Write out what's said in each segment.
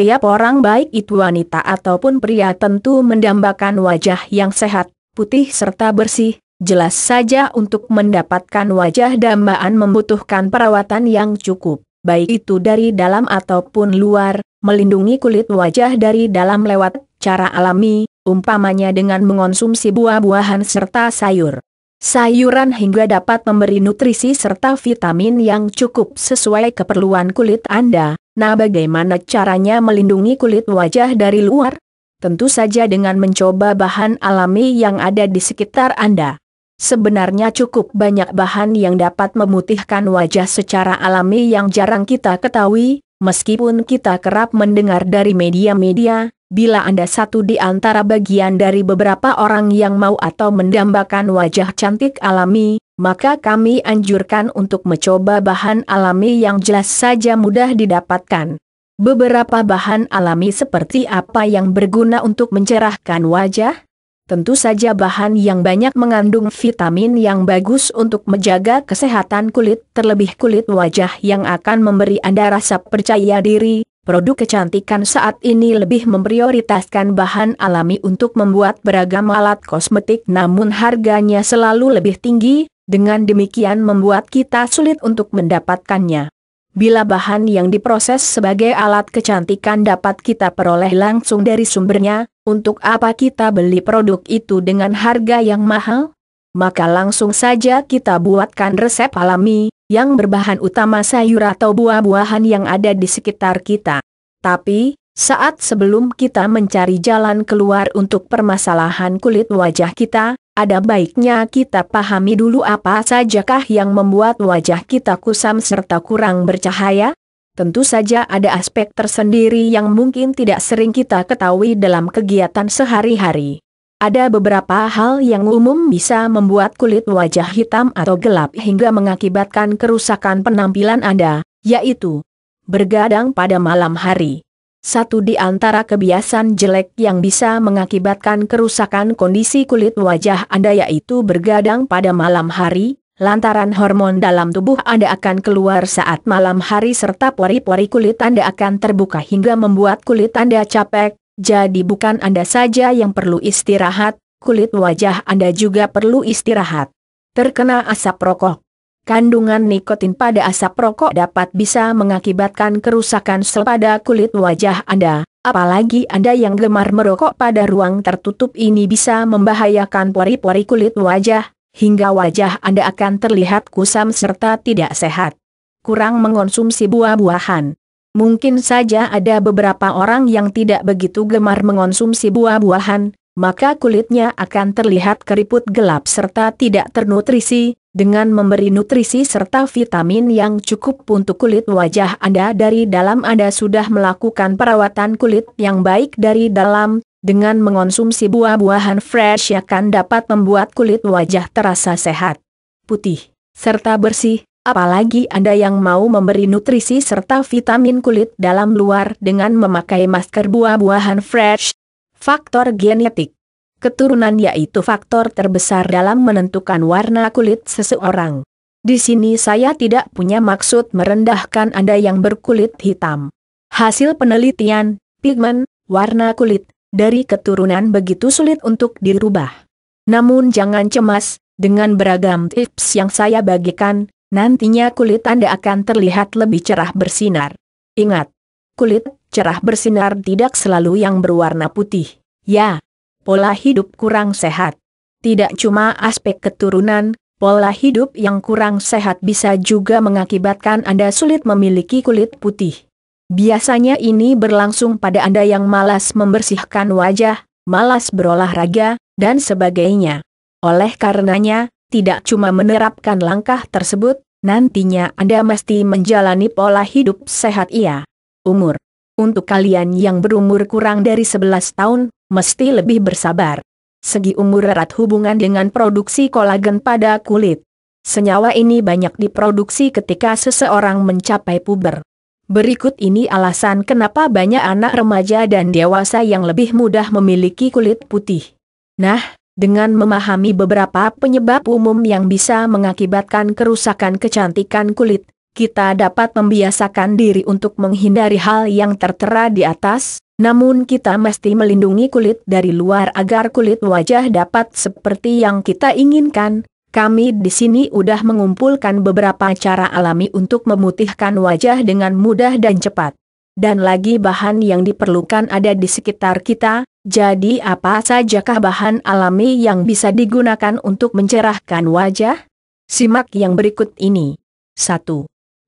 Tiap orang baik itu wanita ataupun pria tentu mendambakan wajah yang sehat, putih serta bersih, jelas saja untuk mendapatkan wajah dambaan membutuhkan perawatan yang cukup, baik itu dari dalam ataupun luar, melindungi kulit wajah dari dalam lewat cara alami, umpamanya dengan mengonsumsi buah-buahan serta sayur. Sayuran hingga dapat memberi nutrisi serta vitamin yang cukup sesuai keperluan kulit Anda. Nah bagaimana caranya melindungi kulit wajah dari luar? Tentu saja dengan mencoba bahan alami yang ada di sekitar Anda. Sebenarnya cukup banyak bahan yang dapat memutihkan wajah secara alami yang jarang kita ketahui, meskipun kita kerap mendengar dari media-media, Bila Anda satu di antara bagian dari beberapa orang yang mau atau mendambakan wajah cantik alami, maka kami anjurkan untuk mencoba bahan alami yang jelas saja mudah didapatkan. Beberapa bahan alami seperti apa yang berguna untuk mencerahkan wajah? Tentu saja bahan yang banyak mengandung vitamin yang bagus untuk menjaga kesehatan kulit, terlebih kulit wajah yang akan memberi Anda rasa percaya diri, produk kecantikan saat ini lebih memprioritaskan bahan alami untuk membuat beragam alat kosmetik namun harganya selalu lebih tinggi, dengan demikian membuat kita sulit untuk mendapatkannya. Bila bahan yang diproses sebagai alat kecantikan dapat kita peroleh langsung dari sumbernya, untuk apa kita beli produk itu dengan harga yang mahal? Maka langsung saja kita buatkan resep alami, yang berbahan utama sayur atau buah-buahan yang ada di sekitar kita. Tapi, saat sebelum kita mencari jalan keluar untuk permasalahan kulit wajah kita, ada baiknya kita pahami dulu apa sajakah yang membuat wajah kita kusam serta kurang bercahaya. Tentu saja ada aspek tersendiri yang mungkin tidak sering kita ketahui dalam kegiatan sehari-hari. Ada beberapa hal yang umum bisa membuat kulit wajah hitam atau gelap hingga mengakibatkan kerusakan penampilan Anda, yaitu bergadang pada malam hari. Satu di antara kebiasaan jelek yang bisa mengakibatkan kerusakan kondisi kulit wajah Anda yaitu bergadang pada malam hari, lantaran hormon dalam tubuh Anda akan keluar saat malam hari serta pori-pori kulit Anda akan terbuka hingga membuat kulit Anda capek, jadi bukan Anda saja yang perlu istirahat, kulit wajah Anda juga perlu istirahat. Terkena asap rokok. Kandungan nikotin pada asap rokok dapat bisa mengakibatkan kerusakan sel pada kulit wajah Anda, apalagi Anda yang gemar merokok pada ruang tertutup ini bisa membahayakan pori-pori kulit wajah, hingga wajah Anda akan terlihat kusam serta tidak sehat. Kurang mengonsumsi buah-buahan. Mungkin saja ada beberapa orang yang tidak begitu gemar mengonsumsi buah-buahan, maka kulitnya akan terlihat keriput gelap serta tidak ternutrisi, dengan memberi nutrisi serta vitamin yang cukup untuk kulit wajah Anda dari dalam Anda sudah melakukan perawatan kulit yang baik dari dalam, dengan mengonsumsi buah-buahan fresh akan dapat membuat kulit wajah terasa sehat, putih, serta bersih, Apalagi Anda yang mau memberi nutrisi serta vitamin kulit dalam luar dengan memakai masker buah-buahan fresh. Faktor genetik Keturunan yaitu faktor terbesar dalam menentukan warna kulit seseorang. Di sini saya tidak punya maksud merendahkan Anda yang berkulit hitam. Hasil penelitian, pigmen, warna kulit, dari keturunan begitu sulit untuk dirubah. Namun jangan cemas, dengan beragam tips yang saya bagikan, Nantinya kulit Anda akan terlihat lebih cerah bersinar. Ingat, kulit cerah bersinar tidak selalu yang berwarna putih. Ya, pola hidup kurang sehat. Tidak cuma aspek keturunan, pola hidup yang kurang sehat bisa juga mengakibatkan Anda sulit memiliki kulit putih. Biasanya ini berlangsung pada Anda yang malas membersihkan wajah, malas berolahraga, dan sebagainya. Oleh karenanya, tidak cuma menerapkan langkah tersebut, Nantinya Anda mesti menjalani pola hidup sehat ya. Umur. Untuk kalian yang berumur kurang dari 11 tahun, mesti lebih bersabar. Segi umur erat hubungan dengan produksi kolagen pada kulit. Senyawa ini banyak diproduksi ketika seseorang mencapai puber. Berikut ini alasan kenapa banyak anak remaja dan dewasa yang lebih mudah memiliki kulit putih. Nah, dengan memahami beberapa penyebab umum yang bisa mengakibatkan kerusakan kecantikan kulit, kita dapat membiasakan diri untuk menghindari hal yang tertera di atas, namun kita mesti melindungi kulit dari luar agar kulit wajah dapat seperti yang kita inginkan. Kami di sini sudah mengumpulkan beberapa cara alami untuk memutihkan wajah dengan mudah dan cepat. Dan lagi bahan yang diperlukan ada di sekitar kita, jadi apa sajakah bahan alami yang bisa digunakan untuk mencerahkan wajah? Simak yang berikut ini. 1.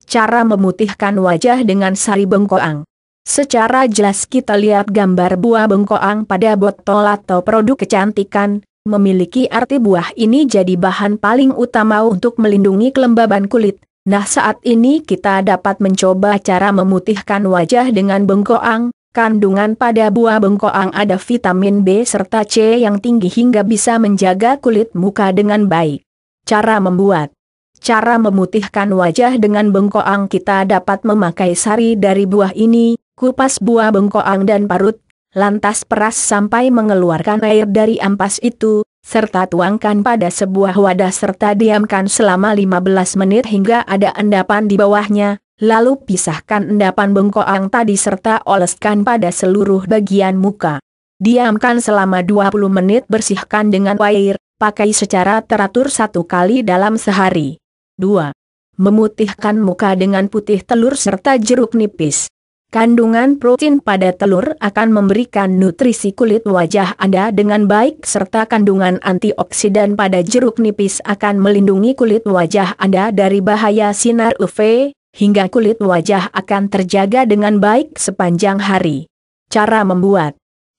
Cara memutihkan wajah dengan sari bengkoang. Secara jelas kita lihat gambar buah bengkoang pada botol atau produk kecantikan, memiliki arti buah ini jadi bahan paling utama untuk melindungi kelembaban kulit. Nah saat ini kita dapat mencoba cara memutihkan wajah dengan bengkoang, Kandungan pada buah bengkoang ada vitamin B serta C yang tinggi hingga bisa menjaga kulit muka dengan baik. Cara membuat Cara memutihkan wajah dengan bengkoang kita dapat memakai sari dari buah ini, kupas buah bengkoang dan parut, lantas peras sampai mengeluarkan air dari ampas itu, serta tuangkan pada sebuah wadah serta diamkan selama 15 menit hingga ada endapan di bawahnya, lalu pisahkan endapan bengkoang tadi serta oleskan pada seluruh bagian muka. Diamkan selama 20 menit bersihkan dengan air, pakai secara teratur satu kali dalam sehari. 2. Memutihkan muka dengan putih telur serta jeruk nipis. Kandungan protein pada telur akan memberikan nutrisi kulit wajah Anda dengan baik serta kandungan antioksidan pada jeruk nipis akan melindungi kulit wajah Anda dari bahaya sinar UV, hingga kulit wajah akan terjaga dengan baik sepanjang hari. Cara membuat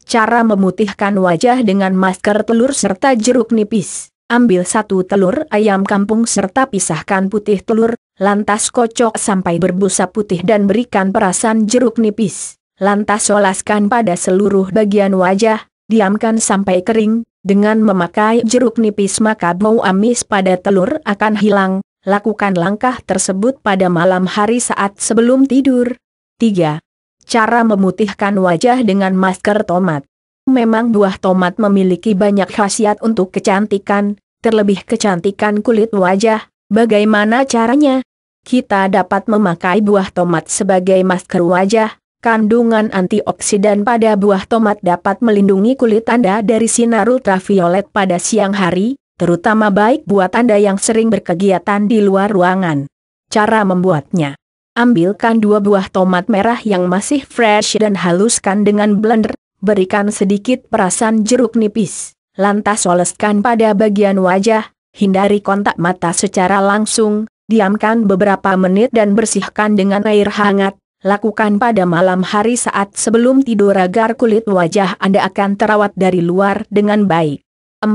Cara memutihkan wajah dengan masker telur serta jeruk nipis. Ambil satu telur ayam kampung serta pisahkan putih telur, lantas kocok sampai berbusa putih dan berikan perasan jeruk nipis. Lantas oleskan pada seluruh bagian wajah, diamkan sampai kering, dengan memakai jeruk nipis maka bau amis pada telur akan hilang, lakukan langkah tersebut pada malam hari saat sebelum tidur. 3. Cara memutihkan wajah dengan masker tomat. Memang buah tomat memiliki banyak khasiat untuk kecantikan, terlebih kecantikan kulit wajah. Bagaimana caranya? Kita dapat memakai buah tomat sebagai masker wajah. Kandungan antioksidan pada buah tomat dapat melindungi kulit Anda dari sinar ultraviolet pada siang hari, terutama baik buat Anda yang sering berkegiatan di luar ruangan. Cara membuatnya. Ambilkan dua buah tomat merah yang masih fresh dan haluskan dengan blender, berikan sedikit perasan jeruk nipis, lantas oleskan pada bagian wajah, hindari kontak mata secara langsung, diamkan beberapa menit dan bersihkan dengan air hangat, lakukan pada malam hari saat sebelum tidur agar kulit wajah Anda akan terawat dari luar dengan baik. 4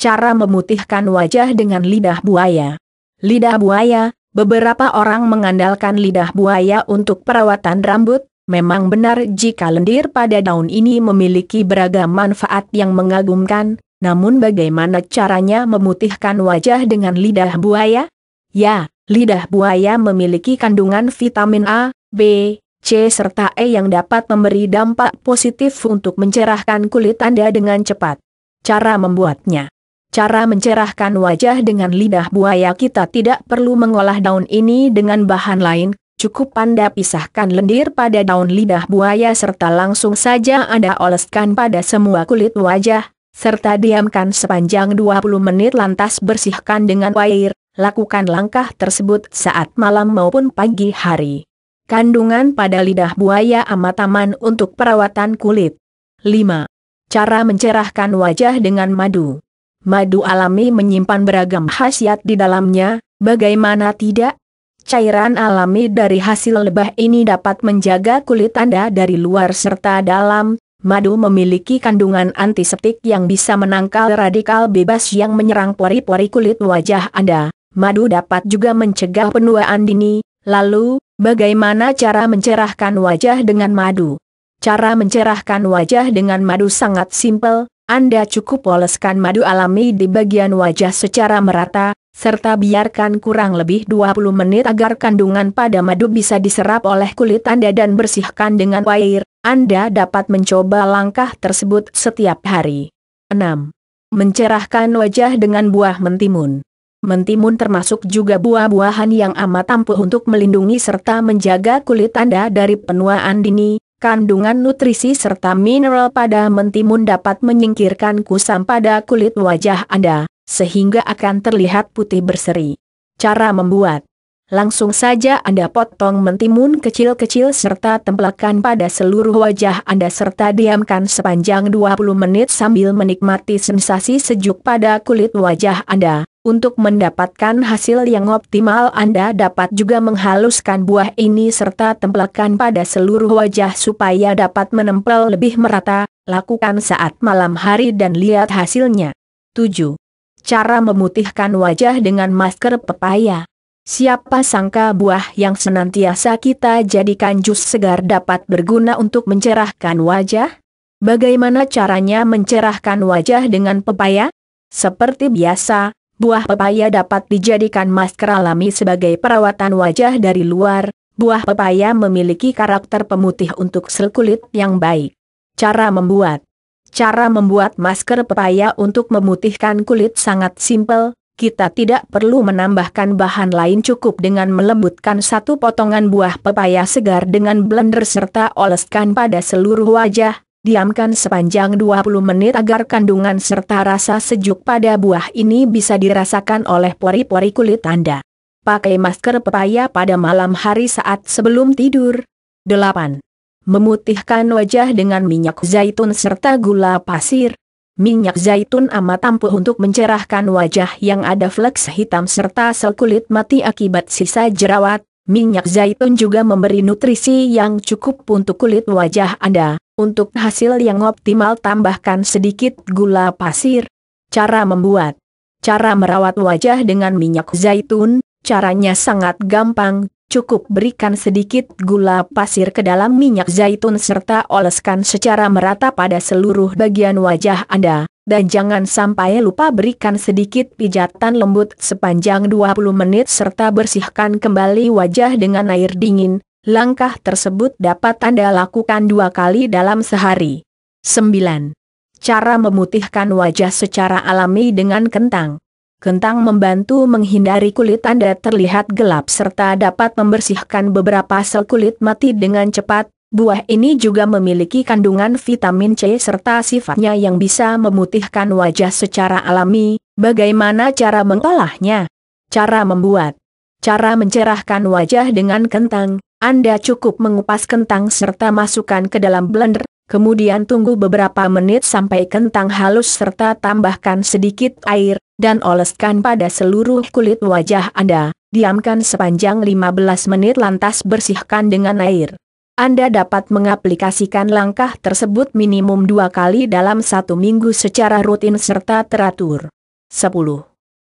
cara memutihkan wajah dengan lidah buaya. Lidah buaya, beberapa orang mengandalkan lidah buaya untuk perawatan rambut, memang benar jika lendir pada daun ini memiliki beragam manfaat yang mengagumkan, namun bagaimana caranya memutihkan wajah dengan lidah buaya? Ya, lidah buaya memiliki kandungan vitamin A, B, C serta E yang dapat memberi dampak positif untuk mencerahkan kulit Anda dengan cepat. Cara membuatnya Cara mencerahkan wajah dengan lidah buaya kita tidak perlu mengolah daun ini dengan bahan lain, cukup Anda pisahkan lendir pada daun lidah buaya serta langsung saja Anda oleskan pada semua kulit wajah, serta diamkan sepanjang 20 menit lantas bersihkan dengan air, lakukan langkah tersebut saat malam maupun pagi hari. Kandungan pada lidah buaya amat aman untuk perawatan kulit. 5. Cara mencerahkan wajah dengan madu. Madu alami menyimpan beragam khasiat di dalamnya, bagaimana tidak? Cairan alami dari hasil lebah ini dapat menjaga kulit Anda dari luar serta dalam. Madu memiliki kandungan antiseptik yang bisa menangkal radikal bebas yang menyerang pori-pori kulit wajah Anda. Madu dapat juga mencegah penuaan dini. Lalu, bagaimana cara mencerahkan wajah dengan madu? Cara mencerahkan wajah dengan madu sangat simpel, anda cukup oleskan madu alami di bagian wajah secara merata, serta biarkan kurang lebih 20 menit agar kandungan pada madu bisa diserap oleh kulit Anda dan bersihkan dengan air. Anda dapat mencoba langkah tersebut setiap hari. 6. Mencerahkan wajah dengan buah mentimun. Mentimun termasuk juga buah-buahan yang amat ampuh untuk melindungi serta menjaga kulit Anda dari penuaan dini, Kandungan nutrisi serta mineral pada mentimun dapat menyingkirkan kusam pada kulit wajah Anda, sehingga akan terlihat putih berseri. Cara membuat Langsung saja Anda potong mentimun kecil-kecil serta tempelkan pada seluruh wajah Anda serta diamkan sepanjang 20 menit sambil menikmati sensasi sejuk pada kulit wajah Anda. Untuk mendapatkan hasil yang optimal Anda dapat juga menghaluskan buah ini serta tempelkan pada seluruh wajah supaya dapat menempel lebih merata, lakukan saat malam hari dan lihat hasilnya. 7. Cara memutihkan wajah dengan masker pepaya Siapa sangka buah yang senantiasa kita jadikan jus segar dapat berguna untuk mencerahkan wajah? Bagaimana caranya mencerahkan wajah dengan pepaya? Seperti biasa, buah pepaya dapat dijadikan masker alami sebagai perawatan wajah dari luar. Buah pepaya memiliki karakter pemutih untuk sel kulit yang baik. Cara membuat Cara membuat masker pepaya untuk memutihkan kulit sangat simpel, kita tidak perlu menambahkan bahan lain cukup dengan melembutkan satu potongan buah pepaya segar dengan blender serta oleskan pada seluruh wajah, diamkan sepanjang 20 menit agar kandungan serta rasa sejuk pada buah ini bisa dirasakan oleh pori-pori kulit Anda. Pakai masker pepaya pada malam hari saat sebelum tidur. 8. Memutihkan wajah dengan minyak zaitun serta gula pasir minyak zaitun amat ampuh untuk mencerahkan wajah yang ada fleks hitam serta sel kulit mati akibat sisa jerawat, minyak zaitun juga memberi nutrisi yang cukup untuk kulit wajah Anda. Untuk hasil yang optimal tambahkan sedikit gula pasir. Cara membuat Cara merawat wajah dengan minyak zaitun, caranya sangat gampang, cukup berikan sedikit gula pasir ke dalam minyak zaitun serta oleskan secara merata pada seluruh bagian wajah Anda, dan jangan sampai lupa berikan sedikit pijatan lembut sepanjang 20 menit serta bersihkan kembali wajah dengan air dingin, langkah tersebut dapat Anda lakukan dua kali dalam sehari. 9. Cara memutihkan wajah secara alami dengan kentang Kentang membantu menghindari kulit Anda terlihat gelap serta dapat membersihkan beberapa sel kulit mati dengan cepat. Buah ini juga memiliki kandungan vitamin C serta sifatnya yang bisa memutihkan wajah secara alami. Bagaimana cara mengolahnya? Cara membuat Cara mencerahkan wajah dengan kentang, Anda cukup mengupas kentang serta masukkan ke dalam blender, kemudian tunggu beberapa menit sampai kentang halus serta tambahkan sedikit air, dan oleskan pada seluruh kulit wajah Anda, diamkan sepanjang 15 menit lantas bersihkan dengan air. Anda dapat mengaplikasikan langkah tersebut minimum dua kali dalam satu minggu secara rutin serta teratur. 10.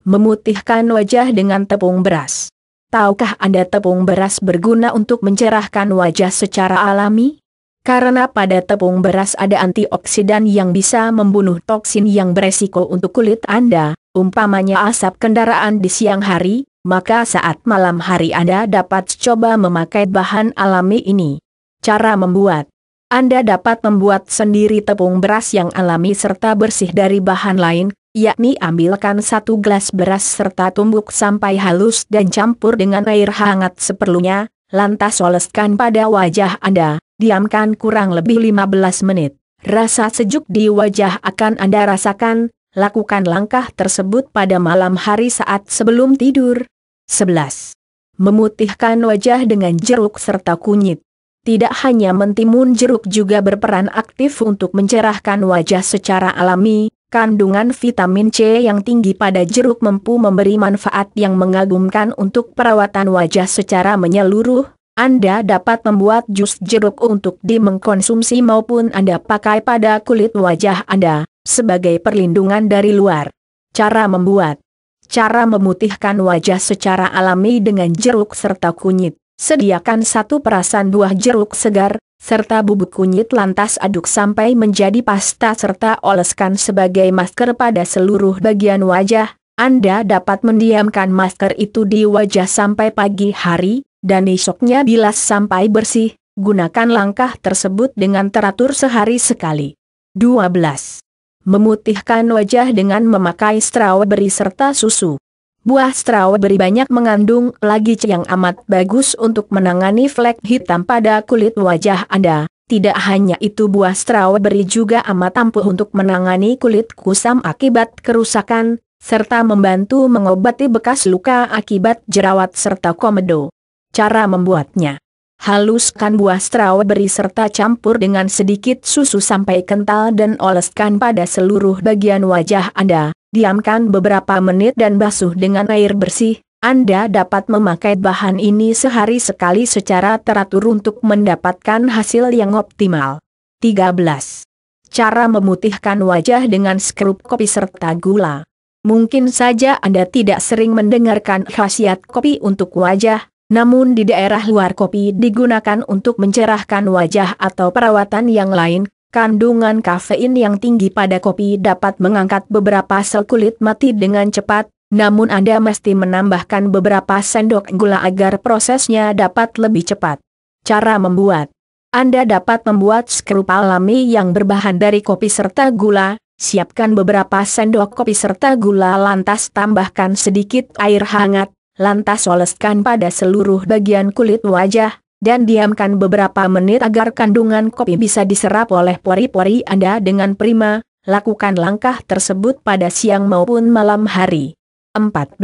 Memutihkan wajah dengan tepung beras. Tahukah Anda tepung beras berguna untuk mencerahkan wajah secara alami? Karena pada tepung beras ada antioksidan yang bisa membunuh toksin yang beresiko untuk kulit Anda, Umpamanya asap kendaraan di siang hari, maka saat malam hari Anda dapat coba memakai bahan alami ini. Cara membuat Anda dapat membuat sendiri tepung beras yang alami serta bersih dari bahan lain, yakni ambilkan satu gelas beras serta tumbuk sampai halus dan campur dengan air hangat seperlunya, lantas oleskan pada wajah Anda, diamkan kurang lebih 15 menit. Rasa sejuk di wajah akan Anda rasakan, lakukan langkah tersebut pada malam hari saat sebelum tidur. 11. Memutihkan wajah dengan jeruk serta kunyit. Tidak hanya mentimun jeruk juga berperan aktif untuk mencerahkan wajah secara alami, kandungan vitamin C yang tinggi pada jeruk mampu memberi manfaat yang mengagumkan untuk perawatan wajah secara menyeluruh. Anda dapat membuat jus jeruk untuk dimengkonsumsi maupun Anda pakai pada kulit wajah Anda sebagai perlindungan dari luar. Cara membuat Cara memutihkan wajah secara alami dengan jeruk serta kunyit. Sediakan satu perasan buah jeruk segar, serta bubuk kunyit lantas aduk sampai menjadi pasta serta oleskan sebagai masker pada seluruh bagian wajah. Anda dapat mendiamkan masker itu di wajah sampai pagi hari, dan esoknya bilas sampai bersih, gunakan langkah tersebut dengan teratur sehari sekali. 12 memutihkan wajah dengan memakai strawberry serta susu. Buah strawberry banyak mengandung lagi yang amat bagus untuk menangani flek hitam pada kulit wajah Anda. Tidak hanya itu buah strawberry juga amat ampuh untuk menangani kulit kusam akibat kerusakan, serta membantu mengobati bekas luka akibat jerawat serta komedo. Cara membuatnya Haluskan buah strawberry serta campur dengan sedikit susu sampai kental dan oleskan pada seluruh bagian wajah Anda. Diamkan beberapa menit dan basuh dengan air bersih. Anda dapat memakai bahan ini sehari sekali secara teratur untuk mendapatkan hasil yang optimal. 13. Cara memutihkan wajah dengan skrup kopi serta gula. Mungkin saja Anda tidak sering mendengarkan khasiat kopi untuk wajah, namun di daerah luar kopi digunakan untuk mencerahkan wajah atau perawatan yang lain, kandungan kafein yang tinggi pada kopi dapat mengangkat beberapa sel kulit mati dengan cepat, namun Anda mesti menambahkan beberapa sendok gula agar prosesnya dapat lebih cepat. Cara membuat Anda dapat membuat skrup alami yang berbahan dari kopi serta gula, siapkan beberapa sendok kopi serta gula lantas tambahkan sedikit air hangat, lantas oleskan pada seluruh bagian kulit wajah, dan diamkan beberapa menit agar kandungan kopi bisa diserap oleh pori-pori Anda dengan prima, lakukan langkah tersebut pada siang maupun malam hari. 14.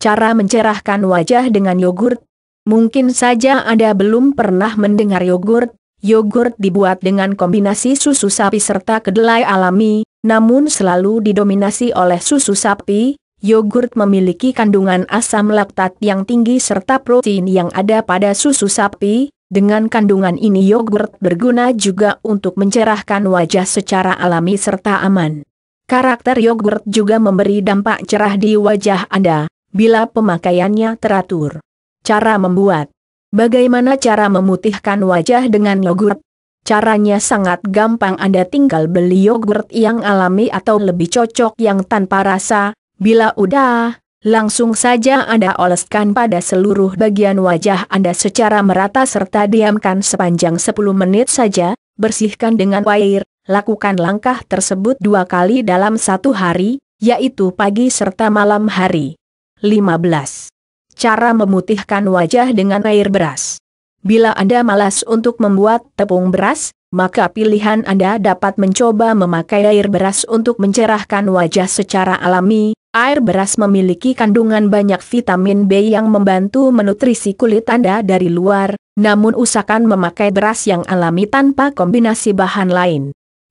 Cara mencerahkan wajah dengan yogurt Mungkin saja Anda belum pernah mendengar yogurt. Yogurt dibuat dengan kombinasi susu sapi serta kedelai alami, namun selalu didominasi oleh susu sapi, Yogurt memiliki kandungan asam laktat yang tinggi serta protein yang ada pada susu sapi, dengan kandungan ini yogurt berguna juga untuk mencerahkan wajah secara alami serta aman. Karakter yogurt juga memberi dampak cerah di wajah Anda, bila pemakaiannya teratur. Cara membuat Bagaimana cara memutihkan wajah dengan yogurt? Caranya sangat gampang Anda tinggal beli yogurt yang alami atau lebih cocok yang tanpa rasa, Bila udah, langsung saja Anda oleskan pada seluruh bagian wajah Anda secara merata serta diamkan sepanjang 10 menit saja, bersihkan dengan air, lakukan langkah tersebut dua kali dalam satu hari, yaitu pagi serta malam hari. 15. Cara memutihkan wajah dengan air beras Bila Anda malas untuk membuat tepung beras, maka pilihan Anda dapat mencoba memakai air beras untuk mencerahkan wajah secara alami. Air beras memiliki kandungan banyak vitamin B yang membantu menutrisi kulit Anda dari luar, namun usahakan memakai beras yang alami tanpa kombinasi bahan lain.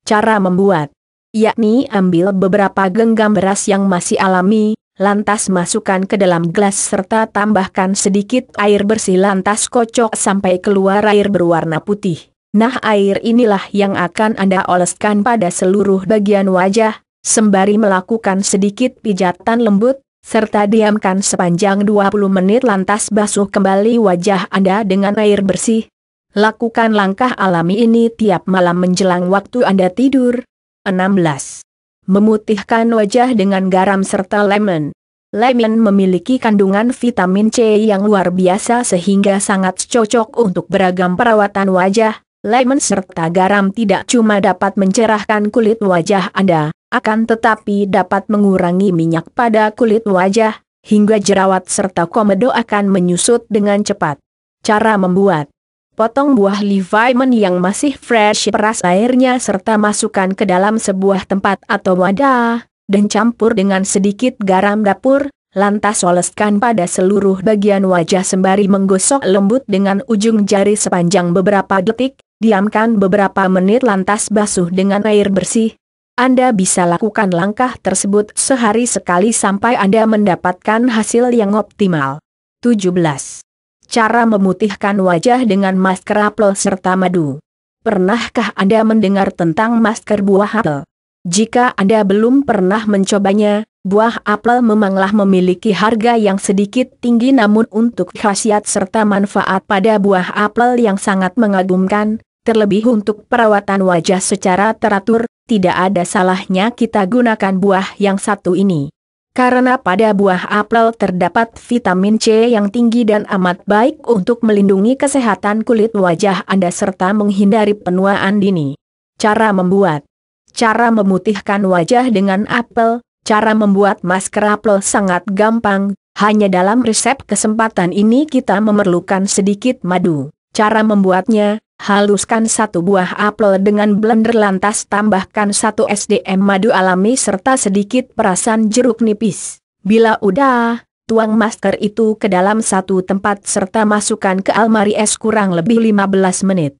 Cara membuat yakni ambil beberapa genggam beras yang masih alami, Lantas masukkan ke dalam gelas serta tambahkan sedikit air bersih lantas kocok sampai keluar air berwarna putih. Nah air inilah yang akan Anda oleskan pada seluruh bagian wajah, sembari melakukan sedikit pijatan lembut, serta diamkan sepanjang 20 menit lantas basuh kembali wajah Anda dengan air bersih. Lakukan langkah alami ini tiap malam menjelang waktu Anda tidur. 16 memutihkan wajah dengan garam serta lemon. Lemon memiliki kandungan vitamin C yang luar biasa sehingga sangat cocok untuk beragam perawatan wajah. Lemon serta garam tidak cuma dapat mencerahkan kulit wajah Anda, akan tetapi dapat mengurangi minyak pada kulit wajah, hingga jerawat serta komedo akan menyusut dengan cepat. Cara membuat Potong buah Leviman yang masih fresh peras airnya serta masukkan ke dalam sebuah tempat atau wadah, dan campur dengan sedikit garam dapur, lantas oleskan pada seluruh bagian wajah sembari menggosok lembut dengan ujung jari sepanjang beberapa detik, diamkan beberapa menit lantas basuh dengan air bersih. Anda bisa lakukan langkah tersebut sehari sekali sampai Anda mendapatkan hasil yang optimal. 17. Cara memutihkan wajah dengan masker apel serta madu. Pernahkah Anda mendengar tentang masker buah apel? Jika Anda belum pernah mencobanya, buah apel memanglah memiliki harga yang sedikit tinggi namun untuk khasiat serta manfaat pada buah apel yang sangat mengagumkan, terlebih untuk perawatan wajah secara teratur, tidak ada salahnya kita gunakan buah yang satu ini. Karena pada buah apel terdapat vitamin C yang tinggi dan amat baik untuk melindungi kesehatan kulit wajah Anda serta menghindari penuaan dini. Cara membuat Cara memutihkan wajah dengan apel, cara membuat masker apel sangat gampang, hanya dalam resep kesempatan ini kita memerlukan sedikit madu. Cara membuatnya, haluskan satu buah apel dengan blender lantas tambahkan satu SDM madu alami serta sedikit perasan jeruk nipis. Bila udah, tuang masker itu ke dalam satu tempat serta masukkan ke almari es kurang lebih 15 menit.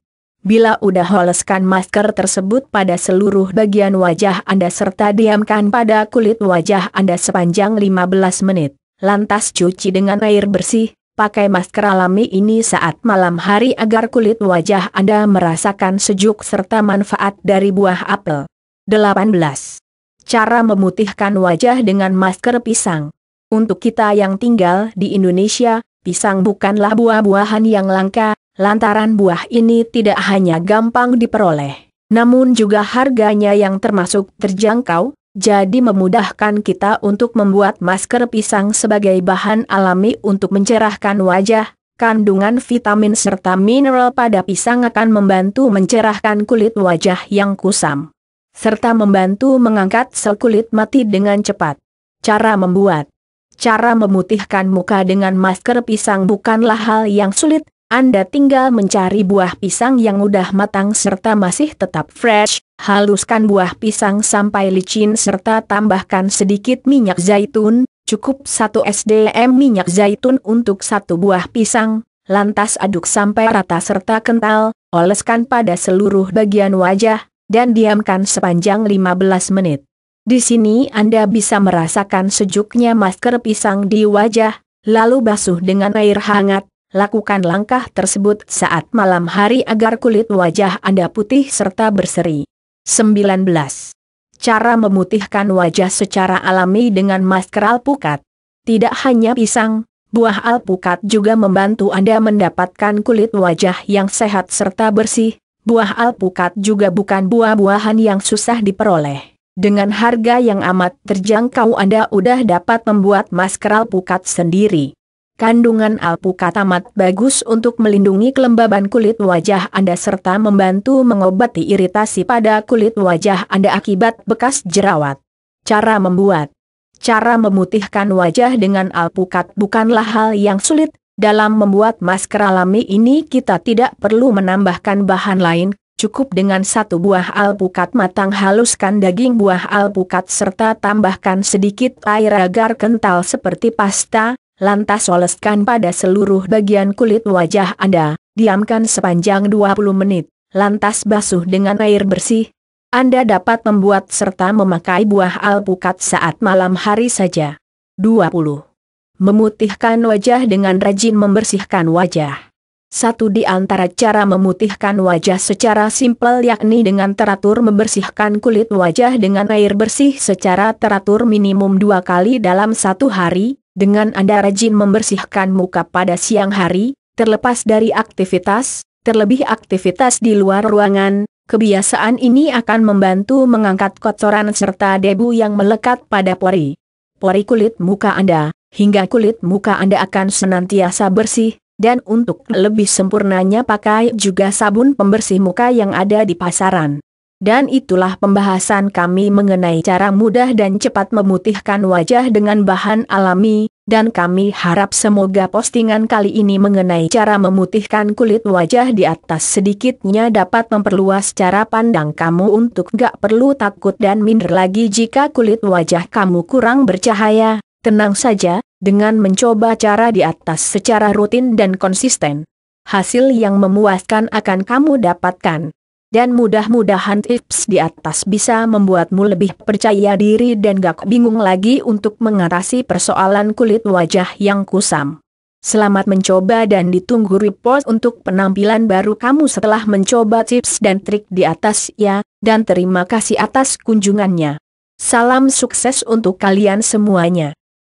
Bila udah holeskan masker tersebut pada seluruh bagian wajah Anda serta diamkan pada kulit wajah Anda sepanjang 15 menit. Lantas cuci dengan air bersih, Pakai masker alami ini saat malam hari agar kulit wajah Anda merasakan sejuk serta manfaat dari buah apel. 18. Cara memutihkan wajah dengan masker pisang. Untuk kita yang tinggal di Indonesia, pisang bukanlah buah-buahan yang langka, lantaran buah ini tidak hanya gampang diperoleh, namun juga harganya yang termasuk terjangkau, jadi memudahkan kita untuk membuat masker pisang sebagai bahan alami untuk mencerahkan wajah, kandungan vitamin serta mineral pada pisang akan membantu mencerahkan kulit wajah yang kusam. Serta membantu mengangkat sel kulit mati dengan cepat. Cara membuat Cara memutihkan muka dengan masker pisang bukanlah hal yang sulit, anda tinggal mencari buah pisang yang udah matang serta masih tetap fresh, haluskan buah pisang sampai licin serta tambahkan sedikit minyak zaitun, cukup 1 SDM minyak zaitun untuk satu buah pisang, lantas aduk sampai rata serta kental, oleskan pada seluruh bagian wajah, dan diamkan sepanjang 15 menit. Di sini Anda bisa merasakan sejuknya masker pisang di wajah, lalu basuh dengan air hangat, lakukan langkah tersebut saat malam hari agar kulit wajah Anda putih serta berseri. 19. Cara memutihkan wajah secara alami dengan masker alpukat. Tidak hanya pisang, buah alpukat juga membantu Anda mendapatkan kulit wajah yang sehat serta bersih. Buah alpukat juga bukan buah-buahan yang susah diperoleh. Dengan harga yang amat terjangkau Anda udah dapat membuat masker alpukat sendiri. Kandungan alpukat amat bagus untuk melindungi kelembaban kulit wajah Anda serta membantu mengobati iritasi pada kulit wajah Anda akibat bekas jerawat. Cara membuat Cara memutihkan wajah dengan alpukat bukanlah hal yang sulit, dalam membuat masker alami ini kita tidak perlu menambahkan bahan lain, cukup dengan satu buah alpukat matang haluskan daging buah alpukat serta tambahkan sedikit air agar kental seperti pasta, lantas oleskan pada seluruh bagian kulit wajah Anda, diamkan sepanjang 20 menit, lantas basuh dengan air bersih. Anda dapat membuat serta memakai buah alpukat saat malam hari saja. 20. Memutihkan wajah dengan rajin membersihkan wajah. Satu di antara cara memutihkan wajah secara simpel yakni dengan teratur membersihkan kulit wajah dengan air bersih secara teratur minimum dua kali dalam satu hari, dengan Anda rajin membersihkan muka pada siang hari, terlepas dari aktivitas, terlebih aktivitas di luar ruangan, kebiasaan ini akan membantu mengangkat kotoran serta debu yang melekat pada pori. Pori kulit muka Anda, hingga kulit muka Anda akan senantiasa bersih, dan untuk lebih sempurnanya pakai juga sabun pembersih muka yang ada di pasaran. Dan itulah pembahasan kami mengenai cara mudah dan cepat memutihkan wajah dengan bahan alami, dan kami harap semoga postingan kali ini mengenai cara memutihkan kulit wajah di atas sedikitnya dapat memperluas cara pandang kamu untuk gak perlu takut dan minder lagi jika kulit wajah kamu kurang bercahaya, tenang saja, dengan mencoba cara di atas secara rutin dan konsisten. Hasil yang memuaskan akan kamu dapatkan dan mudah-mudahan tips di atas bisa membuatmu lebih percaya diri dan gak bingung lagi untuk mengatasi persoalan kulit wajah yang kusam. Selamat mencoba dan ditunggu report untuk penampilan baru kamu setelah mencoba tips dan trik di atas ya, dan terima kasih atas kunjungannya. Salam sukses untuk kalian semuanya.